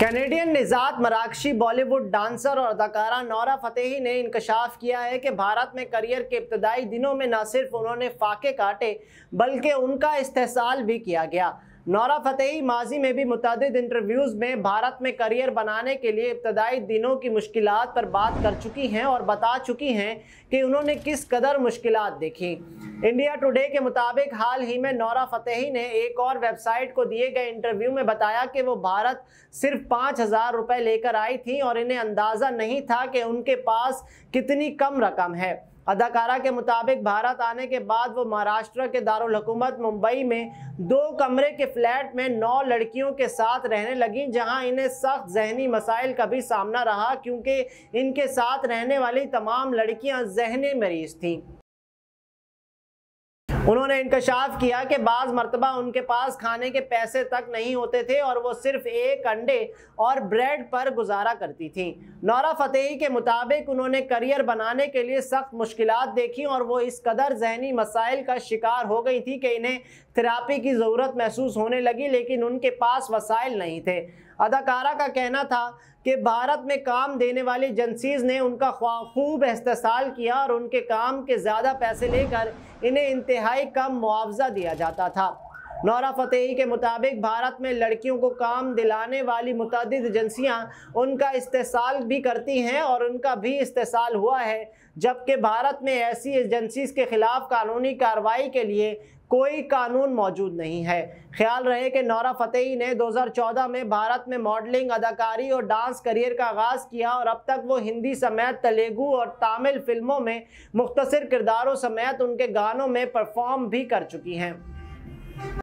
Canadian निजात मराक्षी Bollywood dancer और अदाकारा नौरा फतेही ने इंकशाफ किया है कि भारत में करियर के इब्तदाई दिनों में न सिर्फ उन्होंने फाके काटे बल्कि उनका इस्तेसाल भी किया गया नौरा फतेही माजी में भी मुतद इंटरव्यूज़ में भारत में करियर बनाने के लिए इब्तदाई दिनों की मुश्किल पर बात कर चुकी हैं और बता चुकी हैं कि उन्होंने किस कदर मुश्किल देखी इंडिया टुडे के मुताबिक हाल ही में नौरा फतेही ने एक और वेबसाइट को दिए गए इंटरव्यू में बताया कि वो भारत सिर्फ पाँच हज़ार रुपये लेकर आई थी और इन्हें अंदाज़ा नहीं था कि उनके पास कितनी कम रकम है अदाकारा के मुताबिक भारत आने के बाद वो महाराष्ट्र के दारकूमत मुंबई में दो कमरे के फ्लैट में नौ लड़कियों के साथ रहने लगी जहां इन्हें सख्त जहनी मसाइल का भी सामना रहा क्योंकि इनके साथ रहने वाली तमाम लड़कियां जहनी मरीज थीं उन्होंने इंकशाफ किया कि बाज़ मरतबा उनके पास खाने के पैसे तक नहीं होते थे और वो सिर्फ एक अंडे और ब्रेड पर गुजारा करती थीं नौरा फतेही के मुताबिक उन्होंने करियर बनाने के लिए सख्त मुश्किल देखी और वो इस कदर जहनी मसाइल का शिकार हो गई थी कि इन्हें थेरापी की ज़रूरत महसूस होने लगी लेकिन उनके पास वसाइल नहीं थे अदाकारा का कहना था कि भारत में काम देने वाली एजेंसीज ने उनका खूब इस्तेसाल किया और उनके काम के ज़्यादा पैसे लेकर इन्हें इंतहाई कम मुआवजा दिया जाता था नौरा फतेही के मुताबिक भारत में लड़कियों को काम दिलाने वाली मुतद एजेंसियाँ उनका इस्तेसाल भी करती हैं और उनका भी इस्तेसाल हुआ है जबकि भारत में ऐसी एजेंसीज के ख़िलाफ़ कानूनी कार्रवाई के लिए कोई कानून मौजूद नहीं है ख्याल रहे कि नौरा फतेही ने 2014 में भारत में मॉडलिंग अदाकारी और डांस करियर का आगाज़ किया और अब तक वो हिंदी समेत तेलुगू और तमिल फिल्मों में मुख्तर किरदारों समेत उनके गानों में परफॉर्म भी कर चुकी हैं